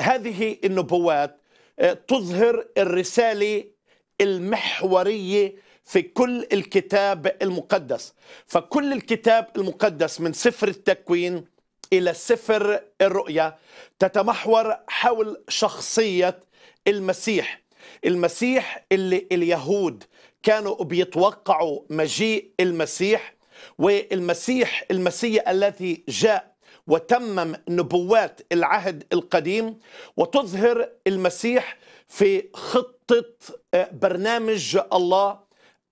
هذه النبوات آه، تظهر الرسالة المحورية في كل الكتاب المقدس فكل الكتاب المقدس من سفر التكوين إلى سفر الرؤيا تتمحور حول شخصية المسيح المسيح اللي اليهود كانوا بيتوقعوا مجيء المسيح والمسيح المسيح الذي جاء وتمم نبوات العهد القديم وتظهر المسيح في خطه آه، برنامج الله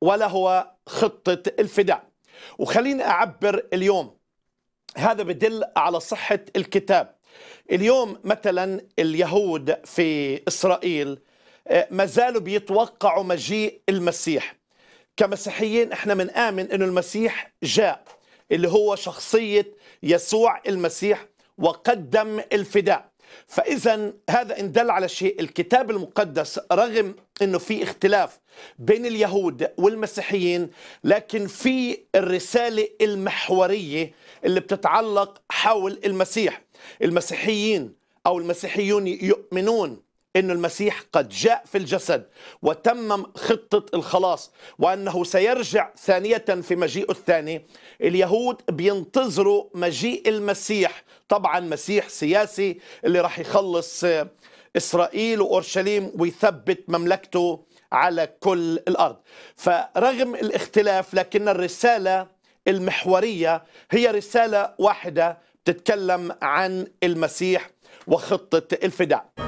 ولا هو خطه الفداء وخليني اعبر اليوم هذا بدل على صحه الكتاب اليوم مثلا اليهود في اسرائيل آه، ما زالوا بيتوقعوا مجيء المسيح كمسيحيين احنا بنآمن انه المسيح جاء اللي هو شخصية يسوع المسيح وقدم الفداء فإذا هذا إن دل على شيء الكتاب المقدس رغم أنه في اختلاف بين اليهود والمسيحيين لكن في الرسالة المحورية اللي بتتعلق حول المسيح المسيحيين أو المسيحيون يؤمنون أن المسيح قد جاء في الجسد وتمم خطة الخلاص وأنه سيرجع ثانية في مجيئه الثاني اليهود بينتظروا مجيء المسيح طبعا مسيح سياسي اللي راح يخلص آه، إسرائيل وأورشليم ويثبت مملكته على كل الأرض فرغم الاختلاف لكن الرسالة المحورية هي رسالة واحدة تتكلم عن المسيح وخطة الفداء